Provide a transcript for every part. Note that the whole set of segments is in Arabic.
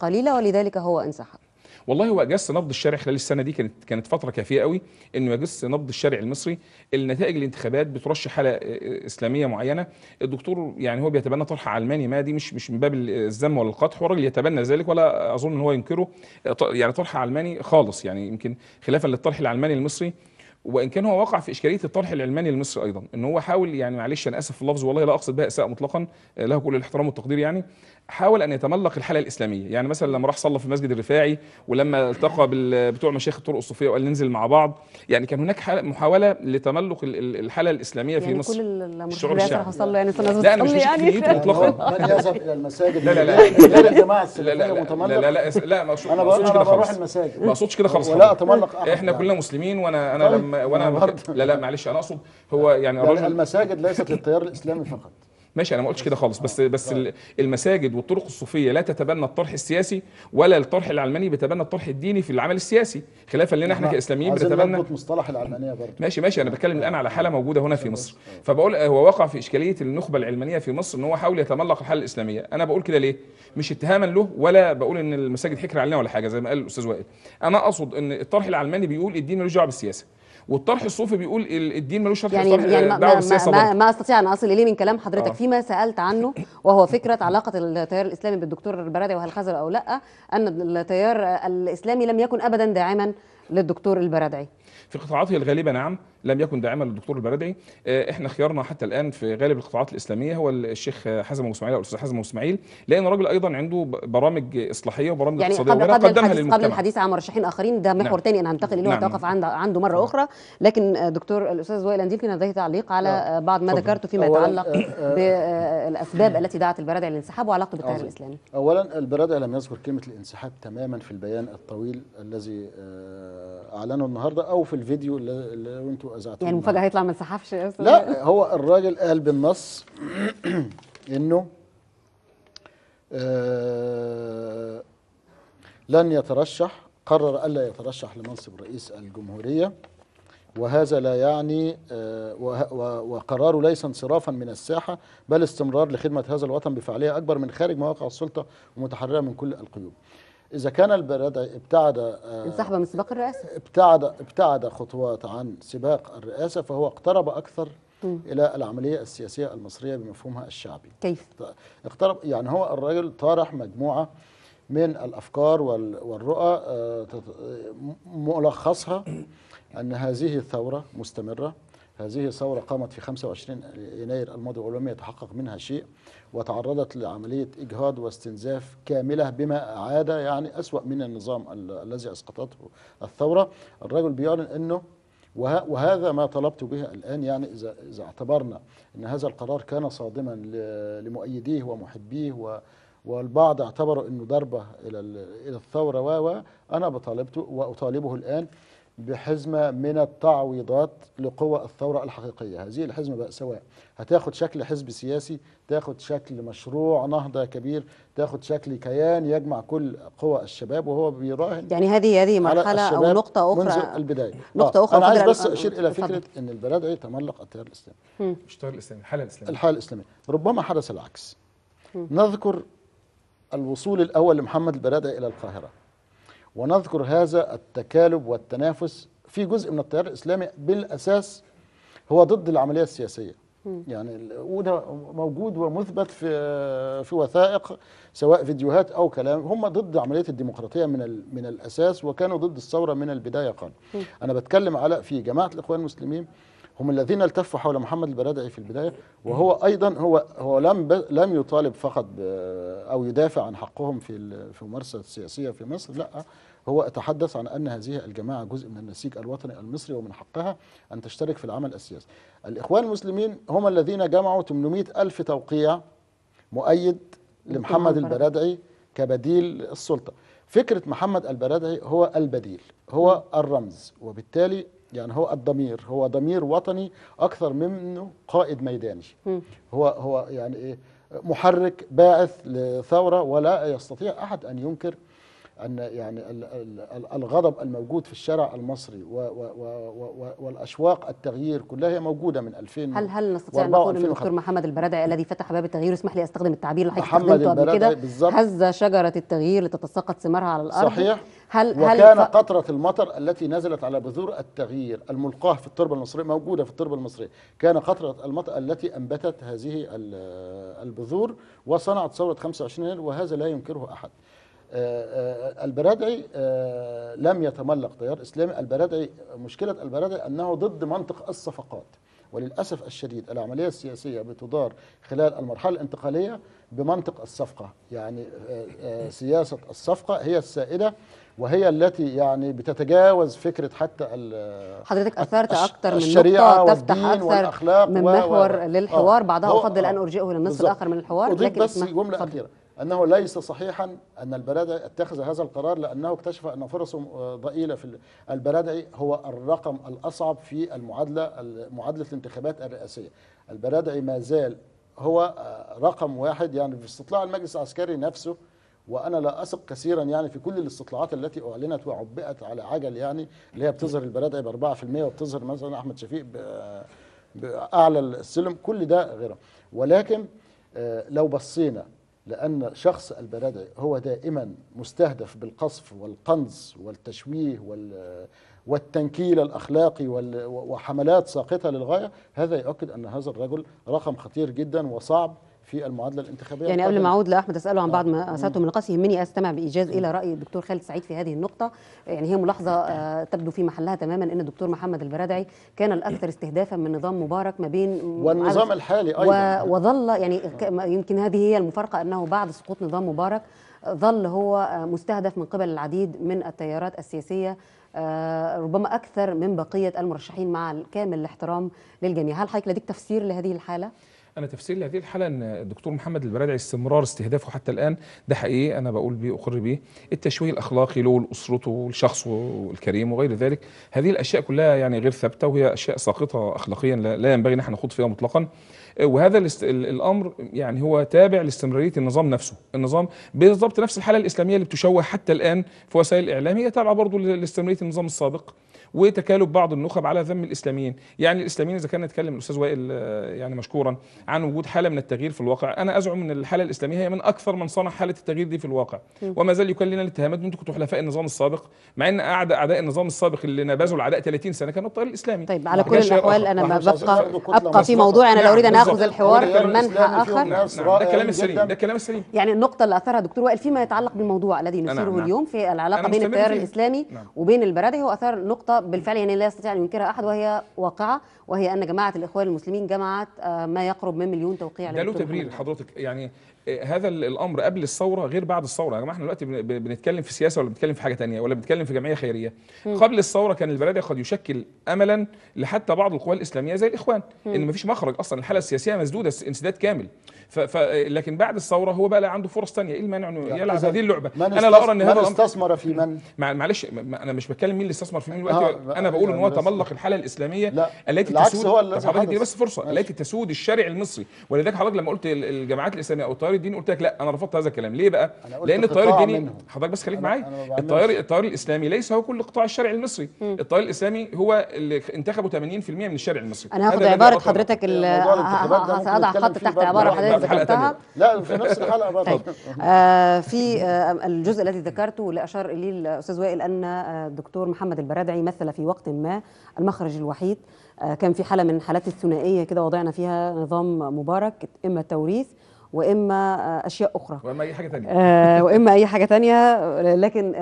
قليله ولذلك هو انسحب والله هو اجس نبض الشارع خلال السنه دي كانت كانت فتره كافيه قوي انه يجس نبض الشارع المصري النتائج الانتخابات بترشح حاله آه، آه، اسلاميه معينه الدكتور يعني هو بيتبنى طرح علماني ما دي مش مش من باب الذم ولا القدح والراجل يتبنى ذلك ولا اظن ان هو ينكره آه، يعني طرح علماني خالص يعني يمكن خلافا للطرح العلماني المصري وان كان هو وقع في اشكاليه الطرح العلماني المصري ايضا ان هو حاول يعني معلش انا اسف في اللفظ والله لا اقصد بها اساءه مطلقا له كل الاحترام والتقدير يعني حاول ان يتملق الحاله الاسلاميه يعني مثلا لما راح صلى في المسجد الرفاعي ولما التقى بتوع مشايخ الطرق الصوفيه وقال ننزل مع بعض يعني كان هناك محاوله لتملق الحاله الاسلاميه يعني, يعني في مصر كل الشعور الشعبي يعني له يعني تنازل لا انا مش يعني مطلقا من يذهب الى المساجد لا لا لا لا الجماعه لا لا لا لا لا لا ما اقصدش كده خالص ما اقصدش كده خالص لا اتملق احنا كلنا مسلمين وانا انا طيب. لما وانا لا لا معلش انا اقصد هو يعني, يعني الرجل المساجد ليست للتيار الاسلامي فقط ماشي انا ما قلتش كده خالص بس بس آه. المساجد والطرق الصوفيه لا تتبنى الطرح السياسي ولا الطرح العلماني بيتبنى الطرح الديني في العمل السياسي خلافا لنا احنا كاسلاميين بنتبنى مصطلح العلمانيه برضه ماشي ماشي انا بتكلم الان على حاله موجوده هنا في آه. مصر فبقول آه، هو وقع في اشكاليه النخبه العلمانيه في مصر ان هو حاول يتملق الحاله الاسلاميه انا بقول كده ليه مش اتهاما له ولا بقول ان المساجد حكر علينا ولا حاجه زي ما قال الاستاذ وائل انا اقصد ان الطرح العلماني بيقول الدين ملوش بالسياسه والطرح الصوفي بيقول الدين ملوش يعني يعني دعوه بالسياسه ما, ما, ما استطيع ان اصل اليه من كلام حضرتك آه. فيما سالت عنه وهو فكره علاقه التيار الاسلامي بالدكتور البرادعي وهل خذل او لا ان التيار الاسلامي لم يكن ابدا داعما للدكتور البرادعي في قطاعاته الغالبه نعم لم يكن داعما للدكتور البرادعي آه، احنا خيارنا حتى الان في غالب القطاعات الاسلاميه هو الشيخ حازم ابو اسماعيل او الاستاذ حازم ابو اسماعيل لان الراجل ايضا عنده برامج اصلاحيه وبرامج يعني اقتصاديه قبل قبل قدمها للمجتمع قبل الحديث عن مرشحين اخرين ده نعم. محور نعم. تاني انا هنتقل اليه وهتوقف نعم. عنده عنده مره نعم. اخرى لكن آه، دكتور الاستاذ وائل انديل كان لديه تعليق على نعم. بعض ما ذكرته فيما يتعلق بالاسباب التي دعت البرادعي للانسحاب وعلاقته بالتيار الاسلامي اولا البرادعي لم يذكر كلمه الانسحاب تماما في البيان الطويل الذي اعلنه النهارده او في الفيديو اللي انتم اذاعه يعني المفاجاه هيطلع ما انسحبش لا هو الراجل قال بالنص انه آه، لن يترشح قرر الا يترشح لمنصب رئيس الجمهوريه وهذا لا يعني آه، وقراره ليس انصرافا من الساحه بل استمرار لخدمه هذا الوطن بفعاليه اكبر من خارج مواقع السلطه ومتحرره من كل القيود. إذا كان البلد ابتعد آه، انسحب من سباق الرئاسة ابتعد ابتعد خطوات عن سباق الرئاسة فهو اقترب أكثر م. إلى العملية السياسية المصرية بمفهومها الشعبي كيف؟ اقترب يعني هو الراجل طارح مجموعة من الأفكار والرؤى آه، ملخصها أن هذه الثورة مستمرة هذه الثورة قامت في 25 يناير الماضي ولم يتحقق منها شيء وتعرضت لعملية إجهاض واستنزاف كاملة بما أعاد يعني أسوأ من النظام الذي أسقطته الثورة الرجل بيعلن أنه وهذا ما طلبت به الآن يعني إذا, إذا اعتبرنا أن هذا القرار كان صادما لمؤيديه ومحبيه و والبعض اعتبروا انه ضربه الى الى الثوره و انا بطالبته واطالبه الان بحزمة من التعويضات لقوى الثورة الحقيقية هذه الحزمة بقى سواء هتاخد شكل حزب سياسي تاخد شكل مشروع نهضة كبير تاخد شكل كيان يجمع كل قوى الشباب وهو بيراهن يعني هذه هذه مرحلة أو نقطة أخرى منذ البداية نقطة أخرى آه، أنا عايز بس أشير إلى فكرة أن البلاد تملق التيار الإسلامي مش التيار الإسلامي الحالة الإسلامية الحالة الإسلامية ربما حدث العكس نذكر الوصول الأول لمحمد البرادعي إلى القاهرة ونذكر هذا التكالب والتنافس في جزء من التيار الإسلامي بالأساس هو ضد العملية السياسية يعني وده موجود ومثبت في في وثائق سواء فيديوهات او كلام هم ضد عمليه الديمقراطيه من من الاساس وكانوا ضد الثوره من البدايه قال انا بتكلم على في جماعه الاخوان المسلمين هم الذين التفوا حول محمد البرادعي في البدايه وهو ايضا هو هو لم لم يطالب فقط او يدافع عن حقهم في في الممارسه السياسيه في مصر لا هو تحدث عن ان هذه الجماعه جزء من النسيج الوطني المصري ومن حقها ان تشترك في العمل السياسي. الاخوان المسلمين هم الذين جمعوا 800 الف توقيع مؤيد لمحمد البرادعي كبديل السلطه. فكره محمد البرادعي هو البديل، هو الرمز وبالتالي يعني هو الضمير هو ضمير وطني اكثر منه قائد ميداني هو هو يعني ايه محرك باعث لثوره ولا يستطيع احد ان ينكر ان يعني الغضب الموجود في الشارع المصري والاشواق التغيير كلها هي موجوده من 2000 هل هل نستطيع ان نقول ان الدكتور محمد البرادعي الذي فتح باب التغيير اسمح لي استخدم التعبير اللي حضرتك قبل كده هز شجره التغيير لتتساقط ثمارها على الارض صحيح هل وكان هل ف... قطرة المطر التي نزلت على بذور التغيير الملقاه في التربة المصرية موجودة في التربة المصرية كان قطرة المطر التي أنبتت هذه البذور وصنعت ثورة 25 يناير وهذا لا ينكره أحد آه، آه، البرادعي آه، لم يتملق تيار إسلامي البرادعي مشكلة البرادعي أنه ضد منطق الصفقات وللأسف الشديد العملية السياسية بتدار خلال المرحلة الانتقالية بمنطق الصفقة يعني آه، آه، سياسة الصفقة هي السائدة وهي التي يعني بتتجاوز فكره حتى حضرتك اثرت اكثر من الشريعه نقطه تفتح اكثر من محور و... للحوار آه، بعدها افضل ان ارجئه للنصف الاخر من الحوار لكن بس جمله اخيره أنه ليس صحيحا أن البرادعي اتخذ هذا القرار لأنه اكتشف أن فرصه آه، ضئيلة في البرادعي هو الرقم الأصعب في المعادلة معادلة الانتخابات الرئاسية البرادعي ما زال هو آه، رقم واحد يعني في استطلاع المجلس العسكري نفسه وانا لا اثق كثيرا يعني في كل الاستطلاعات التي اعلنت وعبئت على عجل يعني اللي هي بتظهر البرادعي ب 4% وبتظهر مثلا احمد شفيق باعلى السلم كل ده غيره ولكن آه، لو بصينا لأن شخص البلدع هو دائما مستهدف بالقصف والقنص والتشويه والتنكيل الأخلاقي وحملات ساقطة للغاية هذا يؤكد أن هذا الرجل رقم خطير جدا وصعب في المعادله الانتخابيه يعني قبل ما اعود لاحمد اساله عن آه. بعض ما اساته من قصه يهمني استمع بايجاز الى راي الدكتور خالد سعيد في هذه النقطه يعني هي ملاحظه آه، تبدو في محلها تماما ان الدكتور محمد البرادعي كان الاكثر استهدافا من نظام مبارك ما بين والنظام الحالي ايضا وظل يعني آه. يمكن هذه هي المفارقه انه بعد سقوط نظام مبارك ظل هو مستهدف من قبل العديد من التيارات السياسيه ربما اكثر من بقيه المرشحين مع كامل الاحترام للجميع هل حضرتك لديك تفسير لهذه الحاله انا تفسير لهذه الحاله ان الدكتور محمد البرادعي استمرار استهدافه حتى الان ده حقيقي انا بقول بيه اقر بيه التشويه الاخلاقي له لاسرته لشخصه الكريم وغير ذلك هذه الاشياء كلها يعني غير ثابته وهي اشياء ساقطه اخلاقيا لا ينبغي ان احنا نخوض فيها مطلقا وهذا الامر يعني هو تابع لاستمراريه النظام نفسه النظام بالضبط نفس الحاله الاسلاميه اللي بتشوه حتى الان في وسائل الاعلام هي تابعه برضه لاستمراريه النظام السابق وتكالب بعض النخب على ذم الاسلاميين يعني الاسلاميين اذا كان نتكلم الاستاذ وائل آه، يعني مشكورا عن وجود حاله من التغيير في الواقع انا ازعم ان الحاله الاسلاميه هي من اكثر من صنع حاله التغيير دي في الواقع وما زال يكون لنا الاتهامات انتم كنتوا حلفاء النظام السابق مع ان اعدى اعداء النظام السابق اللي نبذوا العداء 30 سنه كانوا الطيار الاسلامي طيب على كل الاحوال انا ما ببقى ابقى في موضوع انا لا اريد ان نعم. اخذ الحوار في منحى اخر ده كلام السليم ده كلام السليم يعني النقطه اللي اثرها دكتور وائل فيما يتعلق بالموضوع الذي نثيره نعم. اليوم في العلاقه بين التيار الاسلامي نعم. وبين البرادعي هو اثار نقطه بالفعل يعني لا يستطيع أن ينكرها أحد وهي واقعة وهي أن جماعة الإخوان المسلمين جمعت آه، ما يقرب من مليون توقيع ده له تبرير حضرتك يعني آه، هذا الأمر قبل الثورة غير بعد الثورة يا جماعة احنا دلوقتي بنتكلم في سياسة ولا بنتكلم في حاجة ثانيه ولا بنتكلم في جمعية خيرية م. قبل الثورة كان البلد قد يشكل أملا لحتى بعض القوى الإسلامية زي الإخوان م. إن فيش مخرج أصلا الحالة السياسية مسدودة انسداد كامل ف... ف... لكن بعد الثورة هو بقى عنده فرص ثانيه إيه المانع إنه يلعب هذه اللعبة أنا لا أرى إن هذا من استثمر في من معلش أنا مش بتكلم مين اللي استثمر في مين دلوقتي انا بقول ان هو تملق الحاله الاسلاميه لا التي تسود هو اللي حضرتك دي بس فرصه التي تسود الشارع المصري ولذلك حضرتك لما قلت الجماعات الاسلاميه او التيار الديني قلت لك لا انا رفضت هذا الكلام ليه بقى؟ لان التيار الديني حضرتك بس خليك معايا التيار التيار الاسلامي ليس هو كل قطاع الشارع المصري التيار الاسلامي هو اللي انتخبوا 80% من الشارع المصري انا هاخد عباره حضرتك هضع خط تحت عباره حضرتك ذكرتها لا في نفس الحلقه برضه طيب. آه، في آه، الجزء الذي ذكرته واللي اشار اليه الاستاذ وائل ان الدكتور آه، محمد البرادعي تمثل في وقت ما المخرج الوحيد آه، كان في حاله من حالات الثنائيه كده وضعنا فيها نظام مبارك اما التوريث واما آه، اشياء اخرى واما اي حاجه ثانيه آه، واما اي حاجه ثانيه لكن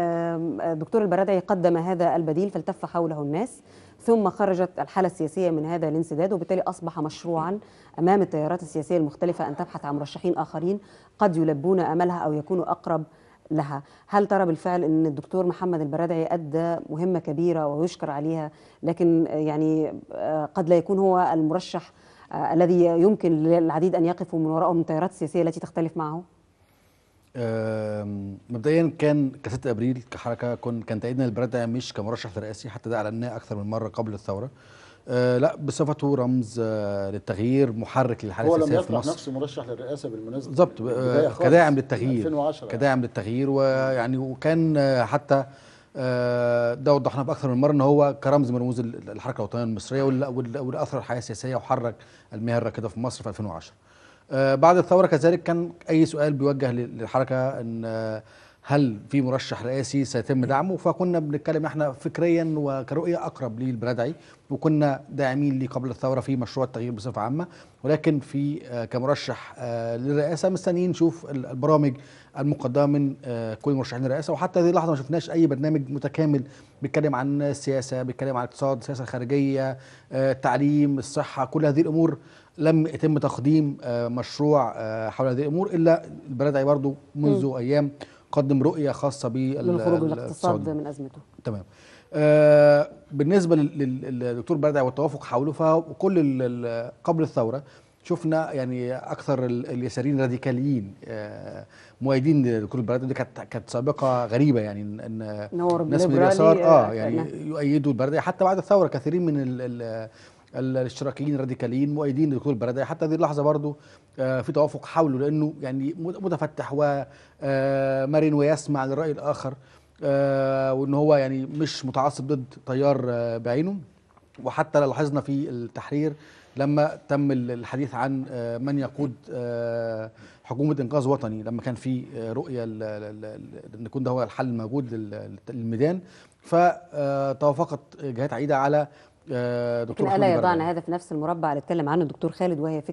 الدكتور البرادعي قدم هذا البديل فالتف حوله الناس ثم خرجت الحاله السياسيه من هذا الانسداد وبالتالي اصبح مشروعا امام التيارات السياسيه المختلفه ان تبحث عن مرشحين اخرين قد يلبون املها او يكونوا اقرب لها هل ترى بالفعل أن الدكتور محمد البرادعي أدى مهمة كبيرة ويشكر عليها لكن يعني آه، قد لا يكون هو المرشح آه، الذي يمكن للعديد أن يقفوا من وراءه من تيارات السياسية التي تختلف معه؟ مبدئيا كان ك 6 ابريل كحركه كان تأييدنا للبرادعي مش كمرشح رئاسي حتى ده اعلناه اكثر من مره قبل الثوره آه لا بصفته رمز آه للتغيير محرك للحاله السياسيه في مصر هو لم نفسه مرشح للرئاسه بالمناسبه بالظبط آه كداعم للتغيير كداعم للتغيير ويعني وكان آه، حتى آه، ده في باكثر من مره ان هو كرمز من رموز الحركه الوطنيه المصريه والاثر الحياه السياسيه وحرك المياه الراكده في مصر في 2010 آه، بعد الثوره كذلك كان اي سؤال بيوجه للحركه ان هل في مرشح رئاسي سيتم دعمه فكنا بنتكلم احنا فكريا وكرؤيه اقرب للبرادعي وكنا داعمين ليه قبل الثوره في مشروع التغيير بصفه عامه ولكن في آه، كمرشح آه، للرئاسه مستنيين نشوف البرامج المقدمه من آه، كل مرشحين الرئاسه وحتى هذه اللحظه ما شفناش اي برنامج متكامل بيتكلم عن السياسه بيتكلم عن الاقتصاد السياسه الخارجيه التعليم الصحه كل هذه الامور لم يتم تقديم مشروع حول هذه الامور الا البرادعي برضه منذ ايام قدم رؤيه خاصه بالخروج الاقتصاد من ازمته تمام آه، بالنسبه للدكتور بردع والتوافق حوله فكل قبل الثوره شفنا يعني اكثر اليساريين راديكاليين آه، مؤيدين لدكتور البرادعي دي كانت كانت سابقه غريبه يعني ان ناس من اليسار يعني، آه،, اه يعني يؤيدوا البرادعي حتى بعد الثوره كثيرين من الاشتراكيين الراديكاليين مؤيدين لدكتور البرادعي حتى هذه اللحظه برضه آه، في توافق حوله لانه يعني متفتح ومرن آه، ويسمع للراي الاخر آه، وان هو يعني مش متعصب ضد تيار بعينه وحتى لاحظنا في التحرير لما تم الحديث عن من يقود حكومه انقاذ وطني لما كان في رؤيه ان يكون ده هو الحل الموجود للميدان فتوافقت جهات عديده على آه، دكتور الآلة يا هذا في نفس المربع اللي اتكلم عنه الدكتور خالد وهي فكرة